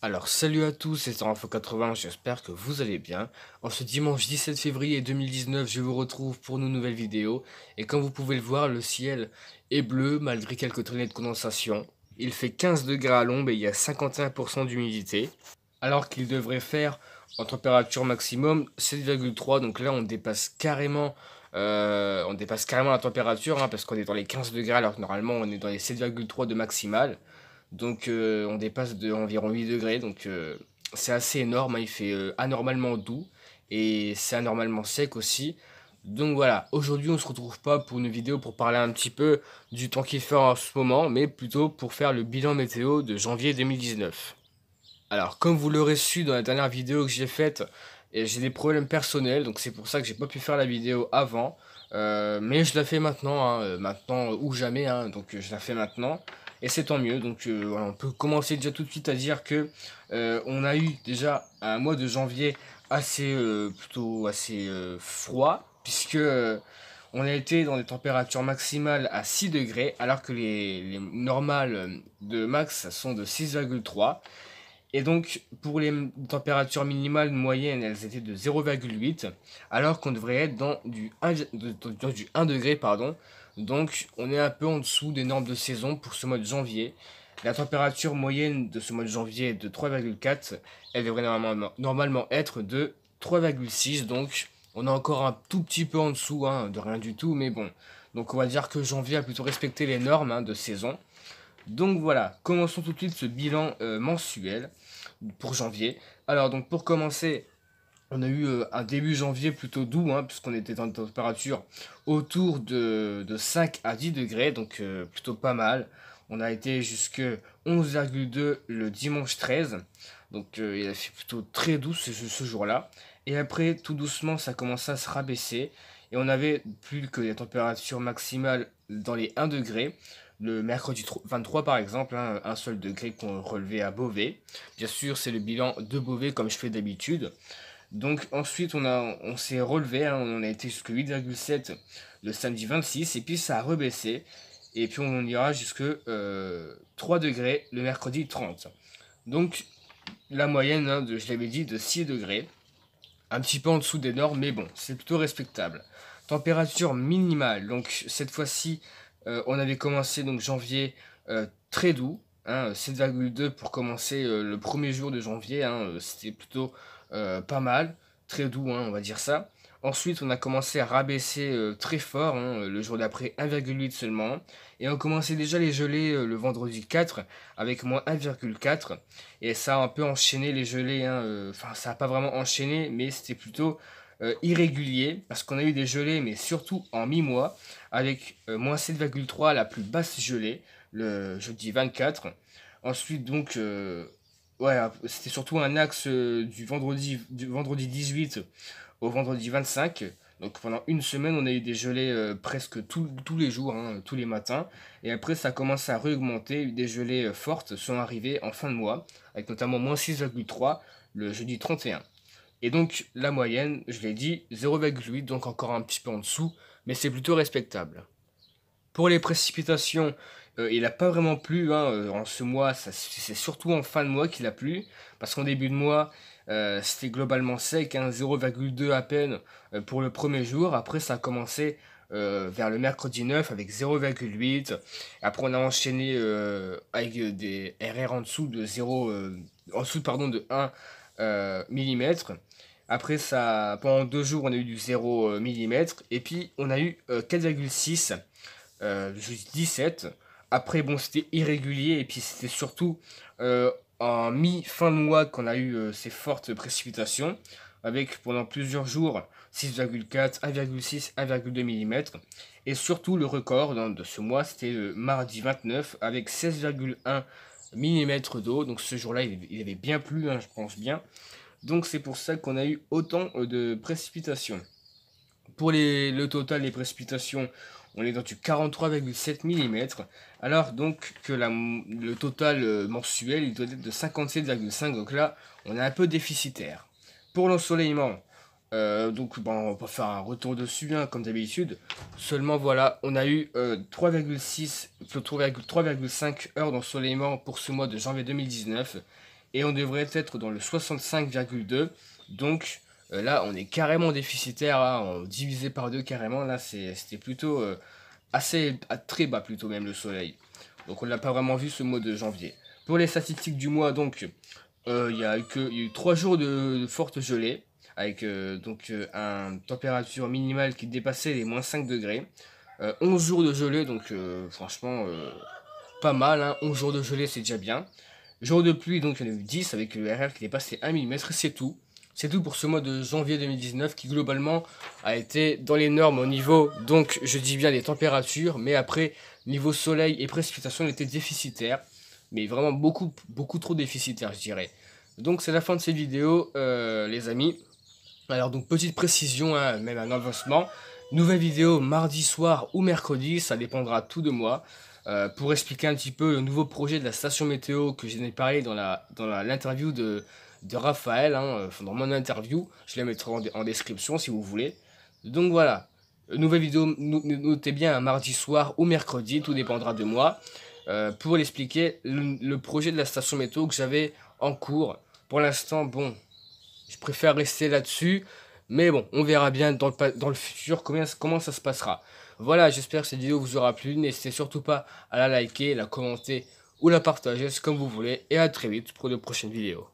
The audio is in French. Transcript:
Alors salut à tous, c'est Info 80, j'espère que vous allez bien. En ce dimanche 17 février 2019, je vous retrouve pour nos nouvelles vidéos. Et comme vous pouvez le voir, le ciel est bleu malgré quelques traînées de condensation. Il fait 15 degrés à l'ombre et il y a 51% d'humidité. Alors qu'il devrait faire en température maximum 7,3. Donc là on dépasse carrément euh, on dépasse carrément la température hein, parce qu'on est dans les 15 degrés alors que normalement on est dans les 7,3 de maximale. Donc euh, on dépasse de environ 8 degrés, donc euh, c'est assez énorme, hein, il fait euh, anormalement doux et c'est anormalement sec aussi. Donc voilà, aujourd'hui on se retrouve pas pour une vidéo pour parler un petit peu du temps qu'il fait en ce moment, mais plutôt pour faire le bilan météo de janvier 2019. Alors comme vous l'aurez su dans la dernière vidéo que j'ai faite, eh, j'ai des problèmes personnels, donc c'est pour ça que j'ai pas pu faire la vidéo avant, mais je la fais maintenant, hein, maintenant ou jamais, hein, donc je la fais maintenant et c'est tant mieux. Donc euh, on peut commencer déjà tout de suite à dire que euh, on a eu déjà un mois de janvier assez euh, plutôt assez froid puisque on a été dans des températures maximales à 6 degrés alors que les, normales de max sont de 6,3 et donc pour les températures minimales moyennes elles étaient de 0,8 alors qu'on devrait être dans du 1, degré pardon donc on est un peu en dessous des normes de saison pour ce mois de janvier. La température moyenne de ce mois de janvier est de 3,4. Elle devrait normalement, normalement être de 3,6. Donc on est encore un tout petit peu en dessous hein, de rien du tout. Mais bon, donc on va dire que janvier a plutôt respecté les normes hein, de saison. Donc voilà, commençons tout de suite ce bilan euh, mensuel pour janvier. Alors donc pour commencer, on a eu euh, un début janvier plutôt doux, hein, puisqu'on était dans une température autour de, 5 à 10 degrés, donc euh, plutôt pas mal. On a été jusque 11,2 le dimanche 13, donc euh, il a fait plutôt très doux ce, ce jour-là. Et après, tout doucement, ça commençait à se rabaisser, et on avait plus que des températures maximales dans les 1 degré. Le mercredi 23 par exemple, hein, un seul degré qu'on relevait à Beauvais. Bien sûr, c'est le bilan de Beauvais comme je fais d'habitude. Donc ensuite, on, a, on s'est relevé, hein. on a été jusqu'à 8,7 le samedi 26, et puis ça a rebaissé, et puis on ira jusqu'à 3 euh, degrés le mercredi 30. Donc la moyenne, hein, de, je l'avais dit, de 6 degrés, un petit peu en dessous des normes, mais bon, c'est plutôt respectable. Température minimale, donc cette fois-ci, euh, on avait commencé donc janvier euh, très doux, hein, 7,2 pour commencer le premier jour de janvier, hein. c'était plutôt euh, pas mal, très doux, hein, on va dire ça. Ensuite, on a commencé à rabaisser euh, très fort, hein, le jour d'après 1,8 seulement. Et on commençait déjà les gelées euh, le vendredi 4 avec moins 1,4. Et ça a un peu enchaîné les gelées. Hein, enfin, ça n'a pas vraiment enchaîné, mais c'était plutôt irrégulier parce qu'on a eu des gelées, mais surtout en mi-mois, avec moins 7,3 la plus basse gelée, le jeudi 24. Ensuite, donc, ouais, c'était surtout un axe euh, du vendredi, du vendredi 18 au vendredi 25. Donc pendant une semaine, on a eu des gelées euh, presque tous les jours, hein, tous les matins. Et après, ça commence à réaugmenter. Des gelées euh, fortes sont arrivées en fin de mois, avec notamment moins 6,3 le jeudi 31. Et donc la moyenne, je l'ai dit, 0,8, donc encore un petit peu en dessous, mais c'est plutôt respectable. Pour les précipitations, euh, il n'a pas vraiment plu hein, euh, en ce mois, c'est surtout en fin de mois qu'il a plu, parce qu'en début de mois, euh, c'était globalement sec, 0,2 hein, à peine pour le premier jour. Après, ça a commencé vers le mercredi 9 avec 0,8. Après, on a enchaîné avec des RR en dessous de 0, en dessous pardon de 1 mm. Après, ça, pendant deux jours, on a eu du 0 mm. Et puis, on a eu 4,6 le 17. Après, bon, c'était irrégulier et puis c'était surtout euh, en mi-fin de mois qu'on a eu euh, ces fortes précipitations, avec pendant plusieurs jours 6,4, 1,6, 1,2 mm. Et surtout, le record de ce mois, c'était le mardi 29 avec 16,1 mm d'eau. Donc ce jour-là, il, avait bien plu, hein, je pense bien. Donc c'est pour ça qu'on a eu autant euh, de précipitations. Pour le total des précipitations, on est dans du 43,7 mm, alors donc que la, le total euh, mensuel il doit être de 57,5, donc là on est un peu déficitaire. Pour l'ensoleillement, euh, donc bon, on peut faire un retour dessus hein, comme d'habitude, seulement voilà, on a eu 3,5 euh, heures d'ensoleillement pour ce mois de janvier 2019, et on devrait être dans le 65,2, donc euh, là, on est carrément déficitaire, hein. on divisé par deux carrément. Là, c'était plutôt euh, assez très bas, plutôt même le soleil. Donc, on l'a pas vraiment vu ce mois de janvier. Pour les statistiques du mois, donc, euh, il y, a eu trois jours de, forte gelée, avec donc une température minimale qui dépassait les moins 5 degrés. 11 jours de gelée, donc franchement, pas mal. 11 hein. jours de gelée, c'est déjà bien. Jour de pluie, donc il y en a eu 10 avec le RR qui est passé 1 mm, c'est tout. C'est tout pour ce mois de janvier 2019 qui globalement a été dans les normes au niveau, donc je dis bien des températures, mais après niveau soleil et précipitation il était déficitaire, mais vraiment beaucoup, beaucoup trop déficitaire je dirais. Donc c'est la fin de cette vidéo euh, les amis. Alors donc petite précision, hein, même un avancement. Nouvelle vidéo mardi soir ou mercredi, ça dépendra tout de moi. Euh, pour expliquer un petit peu le nouveau projet de la station météo que j'ai parlé dans l'interview la, dans de de Raphaël hein, euh, dans mon interview. Je la mettrai en, description si vous voulez. Donc voilà, nouvelle vidéo, notez bien un mardi soir ou mercredi, tout dépendra de moi, euh, pour l'expliquer le, projet de la station métaux que j'avais en cours. Pour l'instant, bon, je préfère rester là-dessus. Mais bon, on verra bien dans le, futur comment ça se passera. Voilà, j'espère que cette vidéo vous aura plu. N'hésitez surtout pas à la liker, la commenter ou la partager, comme vous voulez. Et à très vite pour de prochaines vidéos.